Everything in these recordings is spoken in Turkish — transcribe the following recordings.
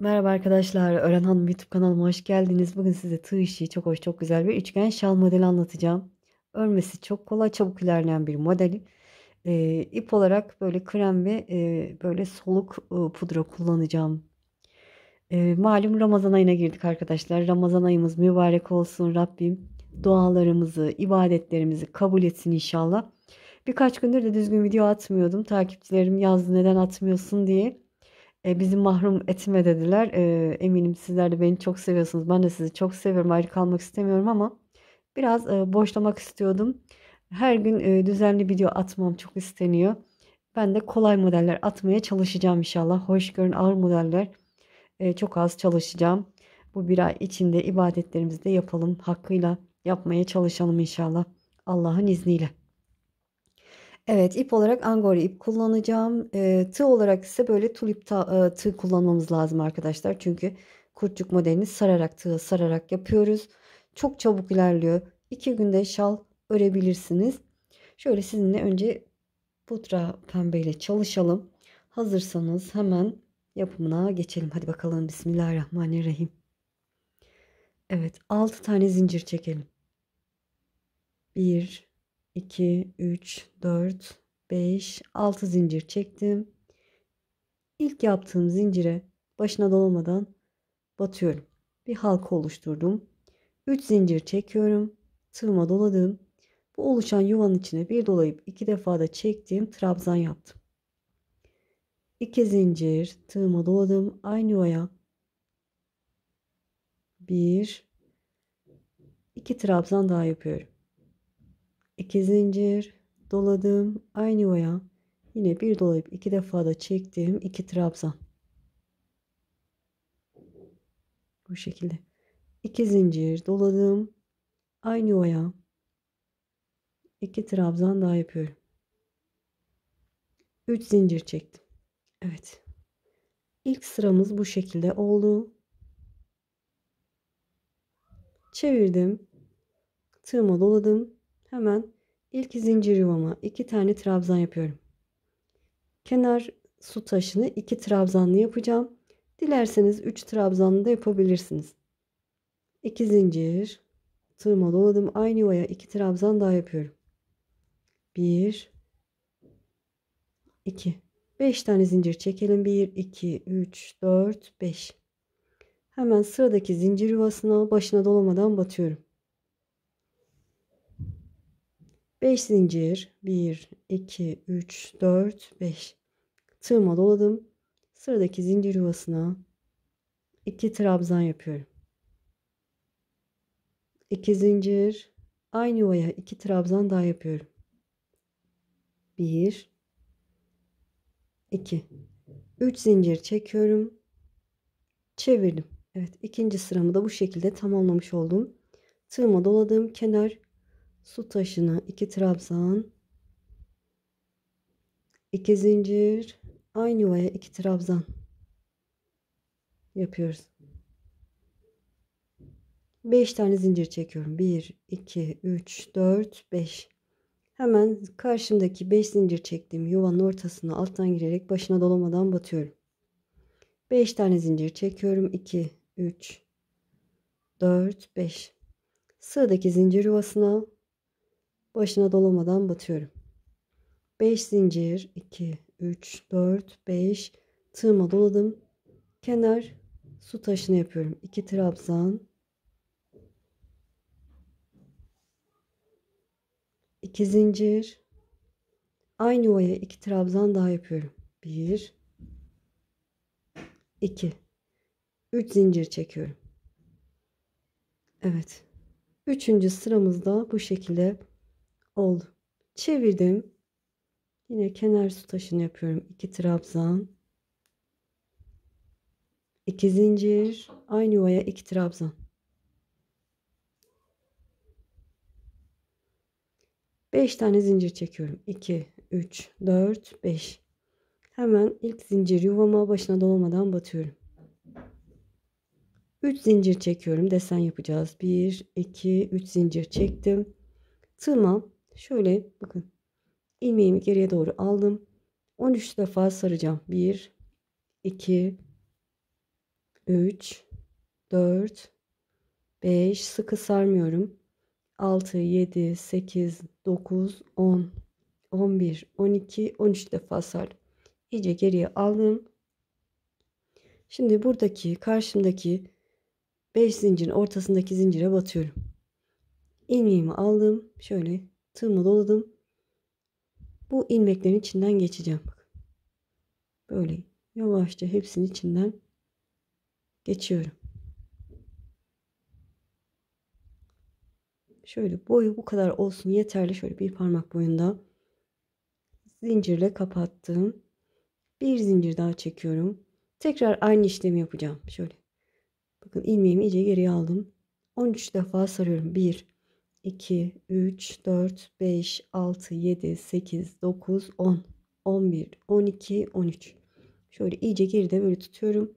Merhaba arkadaşlar, Ören Hanım YouTube kanalıma hoş geldiniz. Bugün size tığ işi çok hoş, çok güzel bir üçgen şal modeli anlatacağım. Örmesi çok kolay, çabuk ilerleyen bir model. Ee, ip olarak böyle krem ve e, böyle soluk e, pudra kullanacağım. E, malum Ramazan ayına girdik arkadaşlar. Ramazan ayımız mübarek olsun Rabbim. Dualarımızı, ibadetlerimizi kabul etsin inşallah. Birkaç gündür de düzgün video atmıyordum. Takipçilerim yazdı neden atmıyorsun diye. E, bizi mahrum etme dediler. E, eminim sizler de beni çok seviyorsunuz. Ben de sizi çok seviyorum. Ayrı kalmak istemiyorum ama biraz e, boşlamak istiyordum. Her gün e, düzenli video atmam çok isteniyor. Ben de kolay modeller atmaya çalışacağım inşallah. Hoş görün ağır modeller e, çok az çalışacağım. Bu bir ay içinde ibadetlerimizi de yapalım. Hakkıyla yapmaya çalışalım inşallah. Allah'ın izniyle. Evet ip olarak angora ip kullanacağım. E, tığ olarak ise böyle tulip ta, e, tığ kullanmamız lazım arkadaşlar. Çünkü kurtçuk modelini sararak tığ sararak yapıyoruz. Çok çabuk ilerliyor. 2 günde şal örebilirsiniz. Şöyle sizinle önce pudra pembeyle çalışalım. Hazırsanız hemen yapımına geçelim. Hadi bakalım Bismillahirrahmanirrahim. Evet 6 tane zincir çekelim. 1 2, 3, 4, 5, 6 zincir çektim. İlk yaptığım zincire başına dolmadan batıyorum. Bir halka oluşturdum. 3 zincir çekiyorum. Tığıma doladım. Bu oluşan yuvanın içine bir dolayıp iki defa da çektiğim trabzan yaptım. 2 zincir tığıma doladım. Aynı yuvaya 1 2 trabzan daha yapıyorum. 2 zincir doladım aynı yuvaya yine bir dolayıp iki defa da çektim iki trabzan bu şekilde iki zincir doladım aynı yuvaya iki trabzan daha yapıyorum 3 zincir çektim Evet ilk sıramız bu şekilde oldu çevirdim tığıma doladım hemen İlk zincir yuvama iki tane trabzan yapıyorum. Kenar su taşını iki trabzanlı yapacağım. Dilerseniz üç trabzanlı da yapabilirsiniz. İki zincir tığıma doladım. Aynı yuvaya iki trabzan daha yapıyorum. Bir, iki. 5 tane zincir çekelim. 1, 2, 3, 4, 5. Hemen sıradaki zincir yuvasına başına dolamadan batıyorum. 5 zincir 1 2 3 4 5 tığıma doladım sıradaki zincir yuvasına 2 trabzan yapıyorum 2 zincir aynı yuvaya 2 trabzan daha yapıyorum 1 2 3 zincir çekiyorum çevirdim Evet ikinci sıramı da bu şekilde tamamlamış oldum tığıma doladım. kenar su taşına iki trabzan iki zincir aynı yuvaya iki trabzan yapıyoruz. 5 tane zincir çekiyorum. 1 2 3 4 5 Hemen karşımdaki 5 zincir çektiğim yuvanın ortasına alttan girerek başına dolamadan batıyorum. 5 tane zincir çekiyorum. 2 3 4 5 Sıradaki zincir yuvasına başına dolamadan batıyorum. 5 zincir 2 3 4 5 tığıma doladım. Kenar su taşını yapıyorum. 2 trabzan 2 zincir aynı yuvaya 2 trabzan daha yapıyorum. 1 2 3 zincir çekiyorum. Evet. Üçüncü sıramızda bu şekilde oldu. Çevirdim. Yine kenar su taşını yapıyorum. İki trabzan. 2 zincir. Aynı yuvaya iki trabzan. Beş tane zincir çekiyorum. İki, üç, dört, beş. Hemen ilk zincir yuvama başına dolmadan batıyorum. Üç zincir çekiyorum. Desen yapacağız. Bir, iki, üç zincir çektim. Tığmam Şöyle bakın. ilmeğimi geriye doğru aldım. 13 defa saracağım. 1 2 3 4 5 sıkı sarmıyorum. 6 7 8 9 10 11 12 13 defa sardım. İyice geriye aldım. Şimdi buradaki karşımdaki 5 zincirin ortasındaki zincire batıyorum. İlmeğimi aldım. Şöyle Tığımla doladım. Bu ilmeklerin içinden geçeceğim. Bak. Böyle yavaşça hepsinin içinden geçiyorum. Şöyle boyu bu kadar olsun yeterli. Şöyle bir parmak boyunda zincirle kapattım. Bir zincir daha çekiyorum. Tekrar aynı işlemi yapacağım. Şöyle. Bakın ilmeğimi iyice geriye aldım. 13 defa sarıyorum. 1 2, 3, 4, 5, 6, 7, 8, 9, 10, 11, 12, 13. Şöyle iyice geride böyle tutuyorum.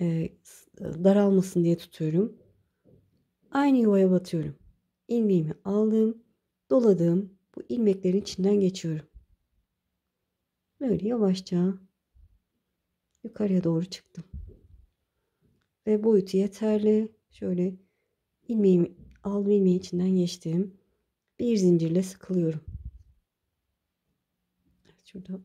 Ee, daralmasın diye tutuyorum. Aynı yuvaya batıyorum. İlmeğimi aldım, doladım. Bu ilmeklerin içinden geçiyorum. Böyle yavaşça yukarıya doğru çıktım. Ve boyutu yeterli. Şöyle ilmeğimi al ilmeği içinden geçtim. Bir zincirle sıkılıyorum. Şurada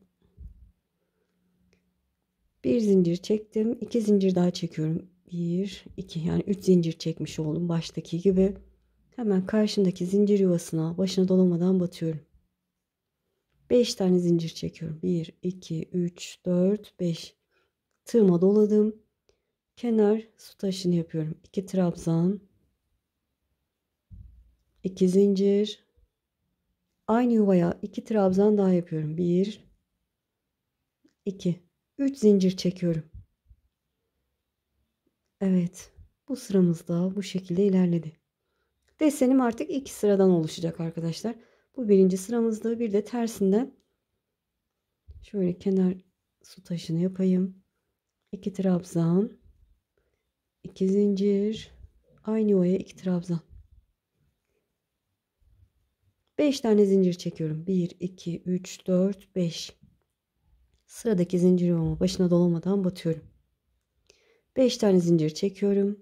bir zincir çektim. iki zincir daha çekiyorum. Bir, iki yani üç zincir çekmiş oldum baştaki gibi. Hemen karşımdaki zincir yuvasına başına dolamadan batıyorum. Beş tane zincir çekiyorum. Bir, iki, üç, dört, beş. Tığıma doladım. Kenar su taşını yapıyorum. İki trabzan. 2 zincir. Aynı yuvaya 2 trabzan daha yapıyorum. 1 2 3 zincir çekiyorum. Evet. Bu sıramız da bu şekilde ilerledi. Desenim artık iki sıradan oluşacak arkadaşlar. Bu birinci sıramızda bir de tersinden şöyle kenar su taşını yapayım. 2 trabzan, 2 zincir, aynı yuvaya 2 trabzan. 5 tane zincir çekiyorum. 1, 2, 3, 4, 5. Sıradaki zincir yuvamı başına dolamadan batıyorum. 5 tane zincir çekiyorum.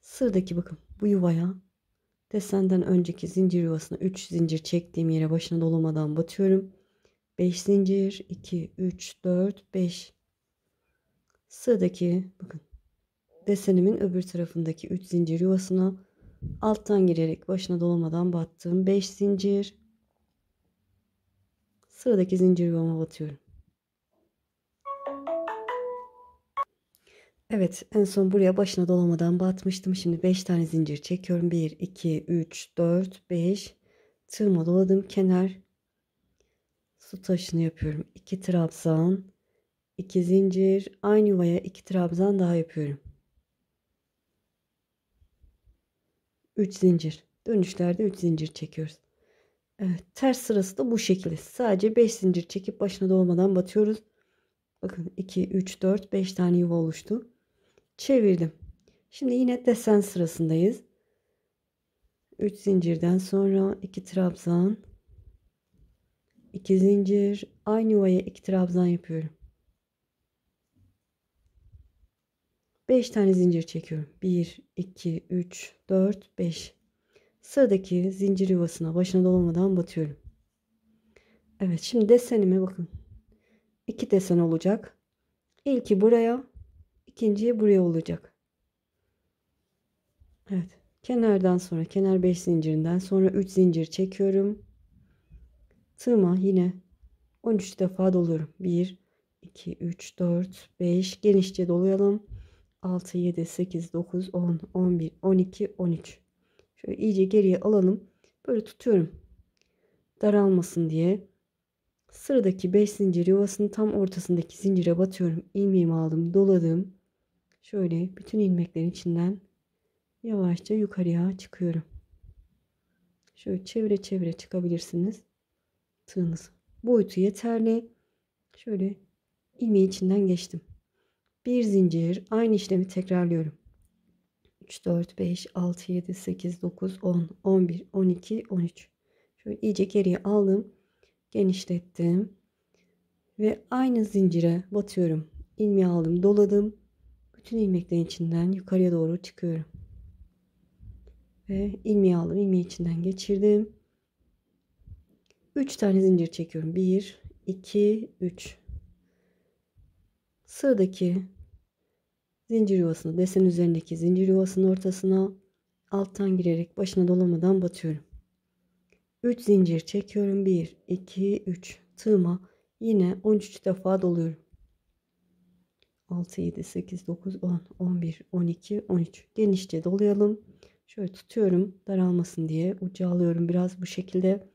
Sıradaki bakın bu yuvaya desenden önceki zincir yuvasına 3 zincir çektiğim yere başına dolamadan batıyorum. 5 zincir 2 3 4 5 sıradaki bakın desenimin öbür tarafındaki 3 zincir yuvasına alttan girerek başına dolamadan battığım 5 zincir. Sıradaki zincir yuvama batıyorum. Evet en son buraya başına dolamadan batmıştım. Şimdi 5 tane zincir çekiyorum. 1, 2, 3, 4, 5. Tığıma doladım. Kenar su taşını yapıyorum. 2 trabzan, 2 zincir. Aynı yuvaya 2 trabzan daha yapıyorum. 3 zincir. Dönüşlerde 3 zincir çekiyoruz. Evet, ters sırası da bu şekilde. Sadece 5 zincir çekip başına dolmadan batıyoruz. Bakın 2, 3, 4, 5 tane yuva oluştu. Çevirdim. Şimdi yine desen sırasındayız. 3 zincirden sonra 2 trabzan 2 zincir aynı yuvaya 2 trabzan yapıyorum. 5 tane zincir çekiyorum. 1, 2, 3, 4, 5. Sıradaki zincir yuvasına başına dolamadan batıyorum. Evet şimdi desenime bakın. 2 desen olacak. İlki buraya, ikinciyi buraya olacak. Evet. Kenardan sonra kenar 5 zincirinden sonra 3 zincir çekiyorum. Tığıma yine 13 defa doluyorum. 1 2 3 4 5 genişçe dolayalım. 6, 7, 8, 9, 10, 11, 12, 13. Şöyle iyice geriye alalım. Böyle tutuyorum. Daralmasın diye. Sıradaki 5 zincir yuvasının tam ortasındaki zincire batıyorum. İlmeğimi aldım, doladım. Şöyle bütün ilmeklerin içinden yavaşça yukarıya çıkıyorum. Şöyle çevire çevire çıkabilirsiniz. Tığınız. Boyutu yeterli. Şöyle ilmeği içinden geçtim bir zincir aynı işlemi tekrarlıyorum. 3, 4, 5, 6, 7, 8, 9, 10, 11, 12, 13. Şöyle iyice geriye aldım. Genişlettim. Ve aynı zincire batıyorum. İlmeği aldım, doladım. Bütün ilmeklerin içinden yukarıya doğru çıkıyorum. Ve ilmeği aldım, ilmeği içinden geçirdim. 3 tane zincir çekiyorum. 1, 2, 3 sıradaki zincir yuvasını desen üzerindeki zincir yuvasının ortasına alttan girerek başına dolamadan batıyorum. 3 zincir çekiyorum. 1, 2, 3 tığıma yine 13 defa doluyorum. 6, 7, 8, 9, 10, 11, 12, 13. Genişçe dolayalım. Şöyle tutuyorum daralmasın diye. Ucu alıyorum biraz bu şekilde.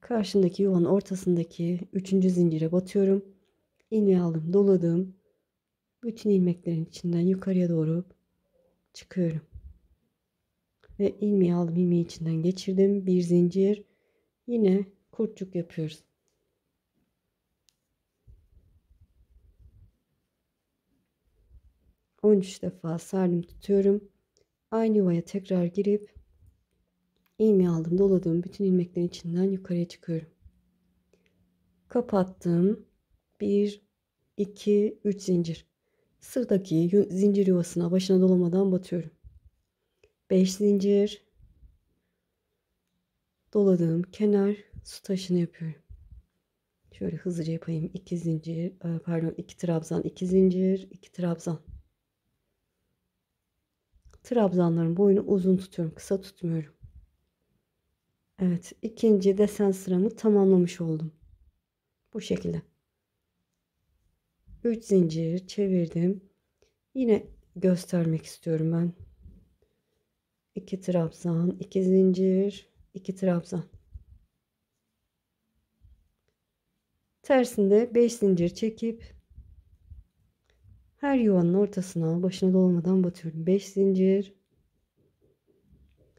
Karşındaki yuvanın ortasındaki 3. zincire batıyorum. İğne aldım doladım bütün ilmeklerin içinden yukarıya doğru çıkıyorum. Ve ilmeği aldım, ilmeği içinden geçirdim. Bir zincir. Yine kurtçuk yapıyoruz. On üç defa sardım tutuyorum. Aynı yuvaya tekrar girip ilmeği aldım, doladığım bütün ilmeklerin içinden yukarıya çıkıyorum. Kapattım. Bir, iki, üç zincir. Sıradaki zincir yuvasına başına dolamadan batıyorum. 5 zincir doladığım kenar su taşını yapıyorum. Şöyle hızlıca yapayım. 2 zincir, e, pardon 2 trabzan, 2 zincir, 2 trabzan. Trabzanların boyunu uzun tutuyorum, kısa tutmuyorum. Evet, ikinci desen sıramı tamamlamış oldum. Bu şekilde. 3 zincir çevirdim. Yine göstermek istiyorum ben. 2 trabzan, 2 zincir, 2 trabzan. Tersinde 5 zincir çekip her yuvanın ortasına başına dolmadan batıyorum. 5 zincir.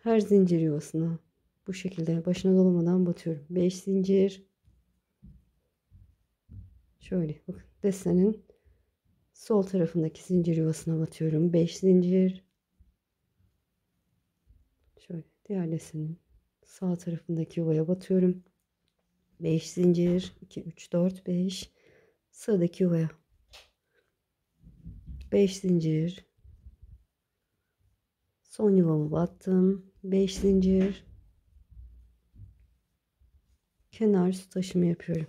Her zincir yuvasına bu şekilde başına dolmadan batıyorum. 5 zincir. Şöyle bakın desenin sol tarafındaki zincir yuvasına batıyorum. 5 zincir. Şöyle diğer desenin sağ tarafındaki yuvaya batıyorum. 5 zincir. 2 3 4 5 sıradaki yuvaya 5 zincir. Son yuvamı battım. 5 zincir. Kenar su taşımı yapıyorum.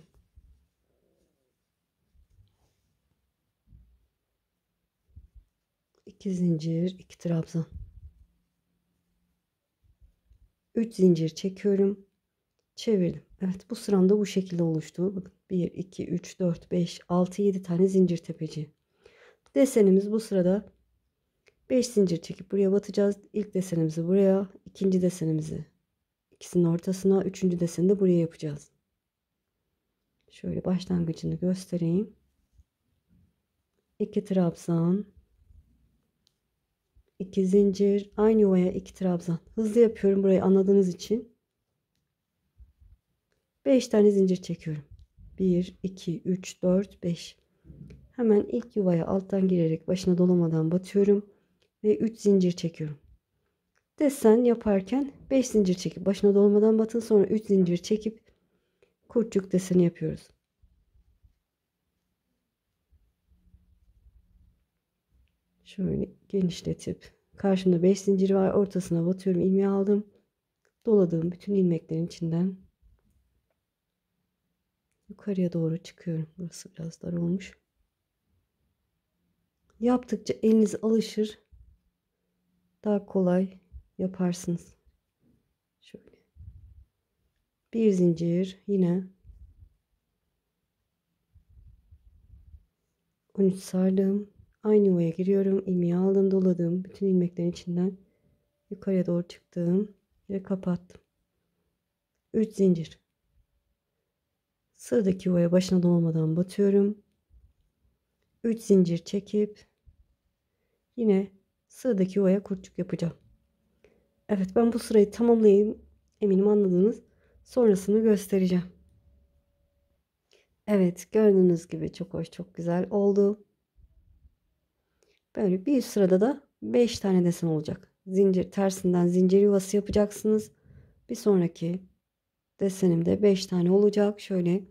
2 zincir 2 trabzan 3 zincir çekiyorum çevirdim Evet bu sıramda bu şekilde oluştu Bakın 1 2 3 4 5 6 7 tane zincir tepeci desenimiz bu sırada 5 zincir çekip buraya batacağız İlk desenimizi buraya ikinci desenimizi ikisinin ortasına üçüncü deseni de buraya yapacağız şöyle başlangıcını göstereyim 2 trabzan 2 zincir, aynı yuvaya 2 trabzan. Hızlı yapıyorum burayı anladığınız için. 5 tane zincir çekiyorum. 1, 2, 3, 4, 5. Hemen ilk yuvaya alttan girerek başına dolamadan batıyorum. Ve 3 zincir çekiyorum. Desen yaparken 5 zincir çekip başına dolmadan batın. Sonra 3 zincir çekip kurçuk deseni yapıyoruz. Şöyle genişletip karşımda 5 zincir var. Ortasına batıyorum. ilmeği aldım. Doladığım bütün ilmeklerin içinden yukarıya doğru çıkıyorum. Burası biraz dar olmuş. Yaptıkça eliniz alışır. Daha kolay yaparsınız. Şöyle. Bir zincir yine 13 sardım. Aynı yuvaya giriyorum. ilmeği aldım, doladım. Bütün ilmeklerin içinden yukarıya doğru çıktım ve kapattım. 3 zincir. Sıradaki yuvaya başına dolmadan batıyorum. 3 zincir çekip yine sıradaki yuvaya kurtçuk yapacağım. Evet ben bu sırayı tamamlayayım. Eminim anladınız. Sonrasını göstereceğim. Evet gördüğünüz gibi çok hoş çok güzel oldu. Böyle bir sırada da 5 tane desen olacak. Zincir tersinden zincir yuvası yapacaksınız. Bir sonraki desenimde 5 tane olacak. Şöyle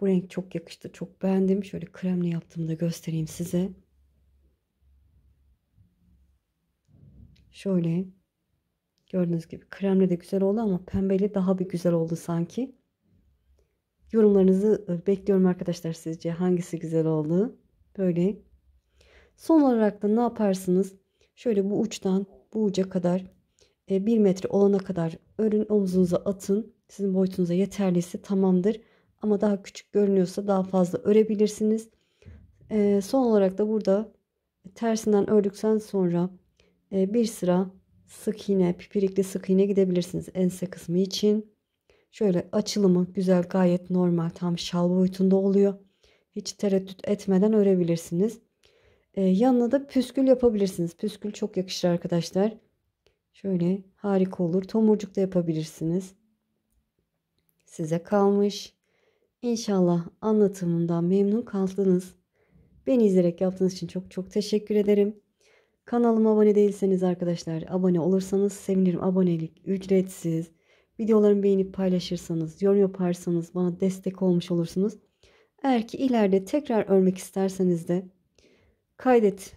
bu renk çok yakıştı. Çok beğendim. Şöyle kremle yaptığımda göstereyim size. Şöyle gördüğünüz gibi kremle de güzel oldu ama pembeyle daha bir güzel oldu sanki. Yorumlarınızı e, bekliyorum arkadaşlar sizce hangisi güzel oldu. Böyle Son olarak da ne yaparsınız? Şöyle bu uçtan bu uca kadar 1 e, metre olana kadar örün omuzunuza atın. Sizin boyutunuza yeterliyse tamamdır. Ama daha küçük görünüyorsa daha fazla örebilirsiniz. E, son olarak da burada tersinden ördükten sonra e, bir sıra sık iğne, pipirikli sık iğne gidebilirsiniz ense kısmı için. Şöyle açılımı güzel gayet normal tam şal boyutunda oluyor. Hiç tereddüt etmeden örebilirsiniz. Ee, yanına da püskül yapabilirsiniz. Püskül çok yakışır arkadaşlar. Şöyle harika olur. Tomurcuk da yapabilirsiniz. Size kalmış. İnşallah anlatımından memnun kaldınız. Beni izleyerek yaptığınız için çok çok teşekkür ederim. Kanalıma abone değilseniz arkadaşlar abone olursanız sevinirim. Abonelik ücretsiz. Videolarımı beğenip paylaşırsanız, yorum yaparsanız bana destek olmuş olursunuz. Eğer ki ileride tekrar örmek isterseniz de kaydet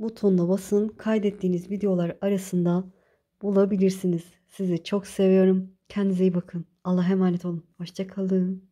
butonuna basın. Kaydettiğiniz videolar arasında bulabilirsiniz. Sizi çok seviyorum. Kendinize iyi bakın. Allah'a emanet olun. Hoşçakalın.